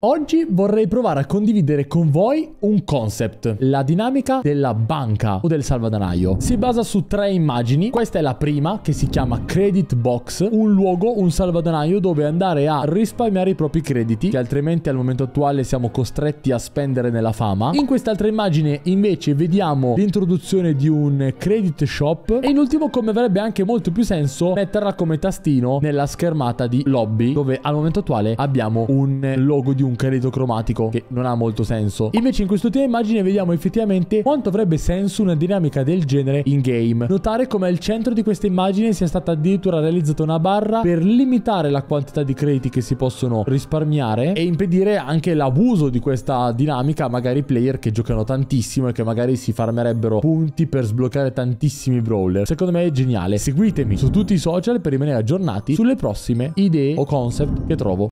Oggi vorrei provare a condividere con voi un concept, la dinamica della banca o del salvadanaio. Si basa su tre immagini, questa è la prima che si chiama Credit Box, un luogo, un salvadanaio dove andare a risparmiare i propri crediti, che altrimenti al momento attuale siamo costretti a spendere nella fama. In quest'altra immagine invece vediamo l'introduzione di un credit shop e in ultimo come avrebbe anche molto più senso metterla come tastino nella schermata di lobby dove al momento attuale abbiamo un logo di un un credito cromatico, che non ha molto senso. Invece in quest'ultima immagine vediamo effettivamente quanto avrebbe senso una dinamica del genere in game. Notare come al centro di questa immagine sia stata addirittura realizzata una barra per limitare la quantità di crediti che si possono risparmiare e impedire anche l'abuso di questa dinamica magari player che giocano tantissimo e che magari si farmerebbero punti per sbloccare tantissimi brawler. Secondo me è geniale. Seguitemi su tutti i social per rimanere aggiornati sulle prossime idee o concept che trovo.